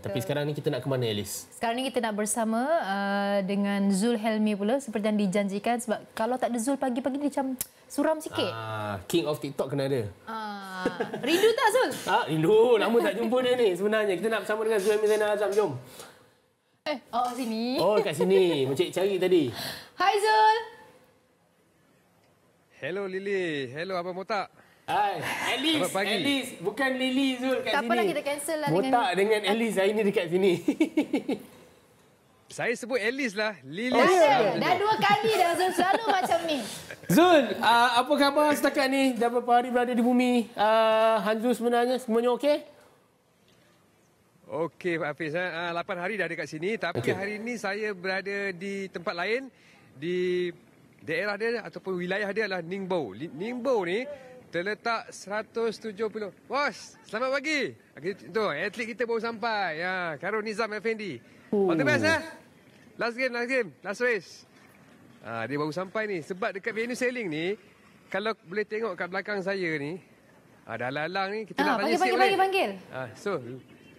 Tapi sekarang ni kita nak ke mana Elis? Sekarang ni kita nak bersama uh, dengan Zul Helmi pula seperti yang dijanjikan sebab kalau tak ada Zul pagi-pagi dia macam suram sikit. Ah, King of TikTok kena ada. Uh, rindu tak Zul? Ah, rindu. Lama tak jumpa dia ni sebenarnya. Kita nak bersama dengan Zul Helmi Zainal Azam. Jom. Eh, oh sini. Oh, kat sini. Mencik cari tadi. Hai Zul. Hello Lily. Hello apa Motak. Hai, Alice, Alice, bukan Lily Zul kat tak sini. Tak apalah kita cancel lah Botak dengan Botak dengan Alice hari ni dekat sini. Saya sebut Alice lah, Lily. Oh, yeah. Dah dua kali dah Zul selalu macam ni. Zul, uh, apa khabar setakat ni? Dah berapa hari berada di bumi? Uh, ah, Hanzu sebenarnya semuanya okey? Okey, Pak Hafiz. Eh. Ah, lapan hari dah dekat sini. Tapi okay. hari ini saya berada di tempat lain. Di daerah dia ataupun wilayah dia adalah Ningbo. Ningbo ni terletak 170. Bos, selamat pagi. Ah, tu, atlet kita baru sampai. Ya, Karun Nizam Effendi. Oh. All the best, eh? Last game, last game. Last race. Ha, dia baru sampai ni. Sebab dekat venue sailing ni, kalau boleh tengok kat belakang saya ni, ada ah, ha, lalang ni, kita ha, nak panggil sikit boleh. Panggil, panggil, Ha, so,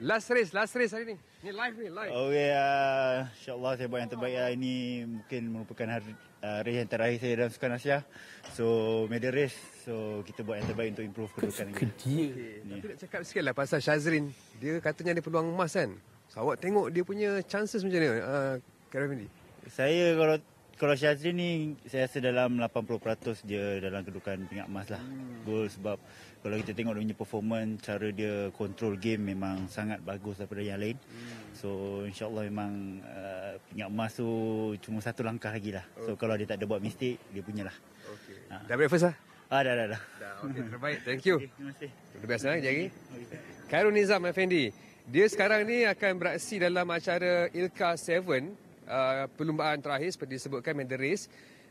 last race, last race hari ni. Ni live ni, live. Okay, uh, insyaAllah saya buat yang terbaik. Lah. ini mungkin merupakan hari uh, race yang terakhir saya dalam Sukan Asia. So, medal race. So, kita buat yang terbaik untuk improve kedudukan. Kau suka dia. dia. Tapi nak cakap sikit lah pasal Shazrin. Dia katanya ada peluang emas kan? So, awak tengok dia punya chances macam mana, uh, ah, Karim Saya kalau kalau Syazri ni saya rasa dalam 80% dia dalam kedudukan pingat emas lah. Hmm. Goal sebab kalau kita tengok dia punya performance, cara dia kontrol game memang sangat bagus daripada yang lain. Hmm. So insyaAllah memang uh, pingat emas tu cuma satu langkah lagi lah. Okay. So kalau dia tak ada buat mistake, dia punya lah. Okay. Ha. Dah breakfast lah? Ah, dah, dah, dah. Okay, terbaik. Thank you. Okay, terima kasih. Terbiasa, eh, Jari. Khairul Nizam, Effendi. Dia sekarang ni akan beraksi dalam acara Ilka 7 Uh, perlumbaan terakhir seperti disebutkan Man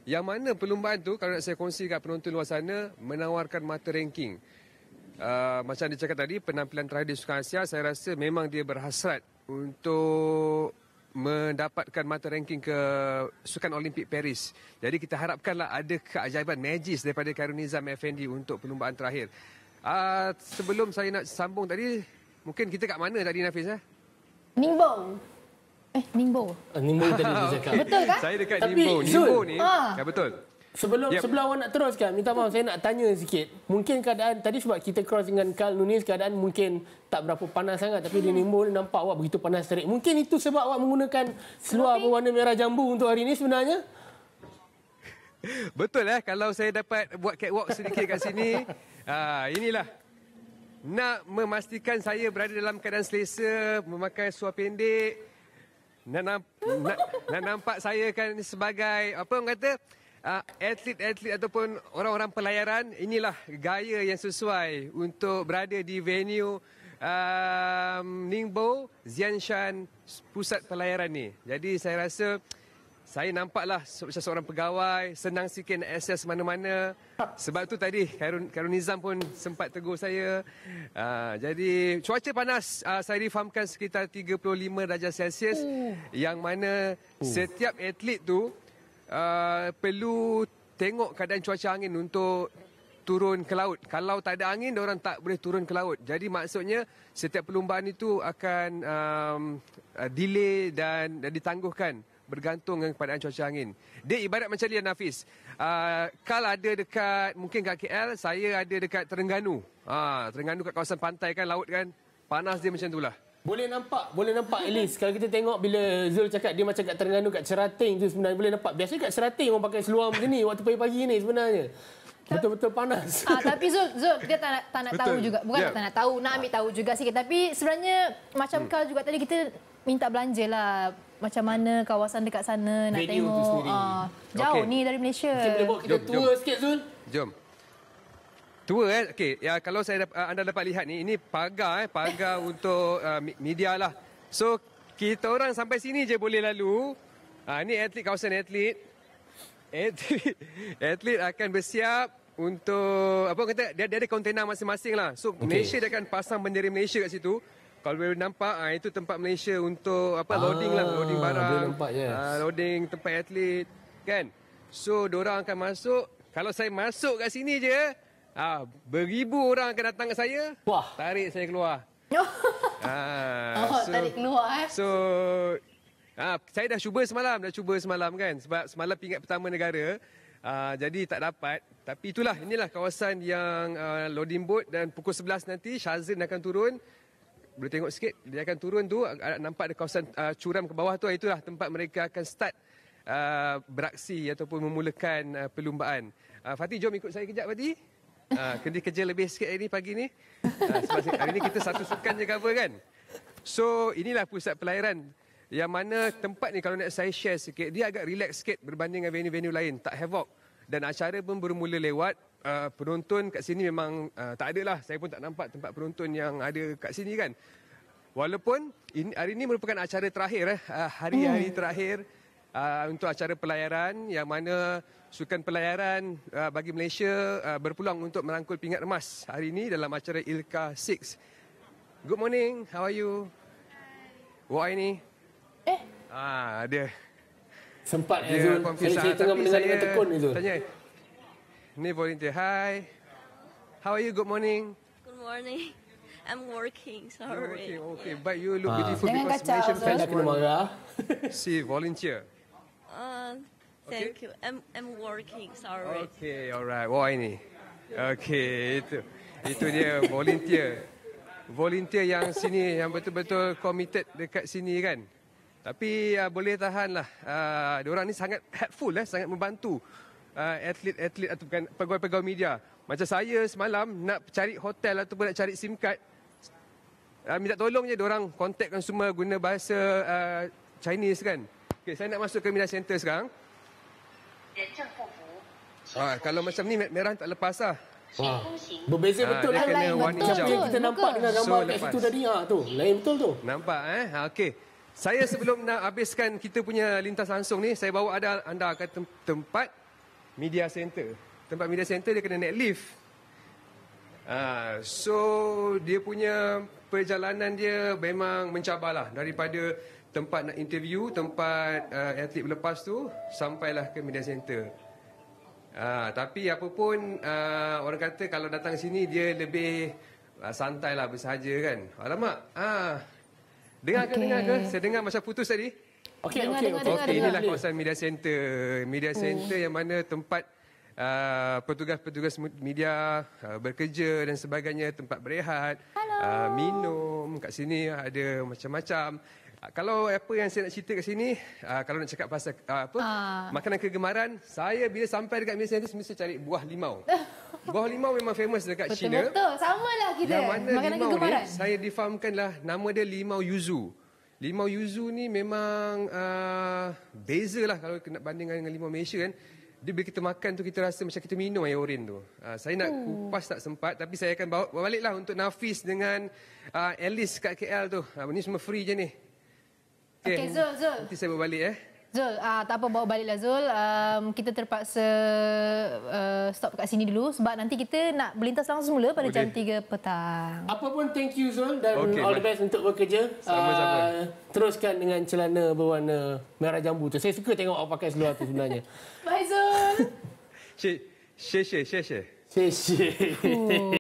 yang mana perlumbaan tu kalau nak saya kongsi kat penonton luar sana menawarkan mata ranking. Uh, macam yang cakap tadi penampilan terakhir di Sukan Asia saya rasa memang dia berhasrat untuk mendapatkan mata ranking ke Sukan Olimpik Paris. Jadi kita harapkanlah ada keajaiban magis daripada Karunizam Effendi untuk perlumbaan terakhir. Uh, sebelum saya nak sambung tadi, mungkin kita kat mana tadi Nafis? Eh? Ningbo. Eh, Ningbo. Uh, ah, Ningbo tadi okay. cakap. Betul kan? Saya dekat Tapi, Ningbo. Ningbo Zul. ni. Ha. Ya, betul. Sebelum yep. sebelum awak nak teruskan, minta maaf saya nak tanya sikit. Mungkin keadaan tadi sebab kita cross dengan Karl Nunes keadaan mungkin tak berapa panas sangat tapi di hmm. Nimbo nampak awak begitu panas terik. Mungkin itu sebab awak menggunakan seluar Sloping. berwarna merah jambu untuk hari ini sebenarnya. Betul eh kalau saya dapat buat catwalk sedikit kat sini. Ah inilah nak memastikan saya berada dalam keadaan selesa memakai seluar pendek nak, nak, nak nampak saya kan sebagai apa orang kata uh, ah, atlet-atlet ataupun orang-orang pelayaran inilah gaya yang sesuai untuk berada di venue um, Ningbo Zianshan Pusat Pelayaran ni. Jadi saya rasa saya nampaklah macam seorang pegawai, senang sikit nak access mana-mana. Sebab tu tadi Karun, Karun Nizam pun sempat tegur saya. Uh, jadi cuaca panas, uh, saya difahamkan sekitar 35 darjah Celsius. Uh. Yang mana oh. setiap atlet tu uh, perlu tengok keadaan cuaca angin untuk turun ke laut. Kalau tak ada angin, orang tak boleh turun ke laut. Jadi maksudnya setiap perlumbaan itu akan um, uh, delay dan, dan ditangguhkan bergantung dengan keadaan cuaca angin. Dia ibarat macam dia Nafis. Uh, Kal ada dekat mungkin kat KL, saya ada dekat Terengganu. Ha, Terengganu kat kawasan pantai kan, laut kan. Panas dia macam itulah. Boleh nampak, boleh nampak at least. Kalau kita tengok bila Zul cakap dia macam kat Terengganu, kat Cerating tu sebenarnya. Boleh nampak. Biasanya kat Cerating orang pakai seluar macam ni waktu pagi-pagi ni sebenarnya. Betul-betul panas. Ah, tapi Zul, Zul kita tak nak, tak nak tahu juga. Bukan yeah. tak nak tahu, nak ambil tahu juga sikit. Tapi sebenarnya macam hmm. kau juga tadi kita minta belanja lah. Macam mana kawasan dekat sana nak Radio tengok. Ah, jauh okay. ni dari Malaysia. Kita boleh bawa kita jom, tua jom. sikit Zul. Jom. Tua eh. Okay. Ya, kalau saya ah, anda dapat lihat ni, ini pagar eh. Pagar untuk uh, media lah. So, kita orang sampai sini je boleh lalu. Ah, ha, ini atlet kawasan atlet atlet atlet akan bersiap untuk apa kata dia, dia ada kontena masing-masing lah. So okay. Malaysia dia akan pasang bendera Malaysia kat situ. Kalau boleh nampak ha, itu tempat Malaysia untuk apa ah, loading lah loading barang. Nampak, yes. ha, loading tempat atlet kan. So orang akan masuk. Kalau saya masuk kat sini je ah ha, beribu orang akan datang kat saya. Wah. Tarik saya keluar. ah, oh, so, tarik keluar eh. So Ha, saya dah cuba semalam, dah cuba semalam kan. Sebab semalam pingat pertama negara. Ha, jadi tak dapat. Tapi itulah, inilah kawasan yang uh, loading boat. Dan pukul 11 nanti Shazin akan turun. Boleh tengok sikit. Dia akan turun tu. Nampak ada kawasan uh, curam ke bawah tu. Itulah tempat mereka akan start uh, beraksi ataupun memulakan uh, perlumbaan. Uh, Fatih, jom ikut saya kejap, Fatih. Uh, kena kerja lebih sikit hari ni, pagi ni. Uh, sebab hari ni kita satu sukan je cover kan. So, inilah pusat pelayaran. Yang mana tempat ni kalau nak saya share sikit, dia agak relax sikit berbanding dengan venue-venue lain. Tak havoc. Dan acara pun bermula lewat. Uh, penonton kat sini memang uh, tak ada lah. Saya pun tak nampak tempat penonton yang ada kat sini kan. Walaupun in, hari ini merupakan acara terakhir. Hari-hari eh. uh, hmm. terakhir uh, untuk acara pelayaran. Yang mana sukan pelayaran uh, bagi Malaysia uh, berpeluang untuk merangkul pingat emas. Hari ini dalam acara ILKA 6. Good morning. How are you? Hi. What are you? Eh? Ah, dia Sempat dia Zul. Saya, saya tengah mendengar dengan tekun Zul. Tanya. Ni volunteer. Hi. How are you? Good morning. Good morning. I'm working, sorry. You're working, okay. Yeah. But you look ah. beautiful Jangan because kacau, Malaysian fans kena marah. See, volunteer. Uh, thank okay. you. I'm I'm working. Sorry. Okay, alright. Wah ini. Okay, itu itu dia volunteer. volunteer yang sini yang betul-betul committed dekat sini kan? Tapi uh, boleh tahanlah. Uh, ah, diorang ni sangat helpful eh, sangat membantu uh, ah, atlet-atlet atau pegawai-pegawai media. Macam saya semalam nak cari hotel atau nak cari SIM card. Uh, minta tolong je diorang contactkan semua guna bahasa uh, Chinese kan. Okay, saya nak masuk ke media center sekarang. Ah, kalau macam ni merah tak lepas lah. Wah. Berbeza ah, betul lah. Kena warna hijau. Kita nampak dengan gambar so, kat situ tadi. Ha, Lain betul tu. Nampak eh. okay. Saya sebelum nak habiskan kita punya lintas langsung ni, saya bawa ada anda ke tem- tempat media center. Tempat media center dia kena naik lift. Uh, so dia punya perjalanan dia memang mencabarlah daripada tempat nak interview, tempat uh, atlet berlepas tu sampailah ke media center. Uh, tapi apa pun uh, orang kata kalau datang sini dia lebih uh, santailah bersahaja kan. Alamak. Ah uh, Dengar okay. ke, dengar ke? Saya dengar macam putus tadi. Okey, okey. Okey, okay. okay, inilah kawasan media center. Media hmm. center yang mana tempat uh, petugas-petugas media uh, bekerja dan sebagainya, tempat berehat, Uh, minum. Kat sini ada macam-macam. Ah, kalau apa yang saya nak cerita kat sini, uh, kalau nak cakap pasal uh, apa? Uh. Makanan kegemaran, saya bila sampai dekat Malaysia tu mesti cari buah limau. buah limau memang famous dekat China. Betul, betul. sama lah kita. Yang mana makanan limau kegemaran. Ni, saya difahamkanlah nama dia limau yuzu. Limau yuzu ni memang uh, beza lah kalau nak banding dengan limau Malaysia kan. Dia bila kita makan tu kita rasa macam kita minum air orin tu. Uh, saya nak hmm. kupas tak sempat tapi saya akan bawa balik lah untuk Nafis dengan uh, Alice kat KL tu. Uh, ni semua free je ni. Okey, okay Zul, Zul. Nanti saya bawa balik eh. Zul, uh, tak apa bawa baliklah Zul. Um, kita terpaksa uh, stop kat sini dulu sebab nanti kita nak berlintas langsung semula pada okay. jam 3 petang. Apa pun thank you Zul dan okay, all the best untuk bekerja. Uh, teruskan dengan celana berwarna merah jambu tu. Saya suka tengok awak pakai seluar tu sebenarnya. Bye Zul. Sheshe, sheshe. Sheshe.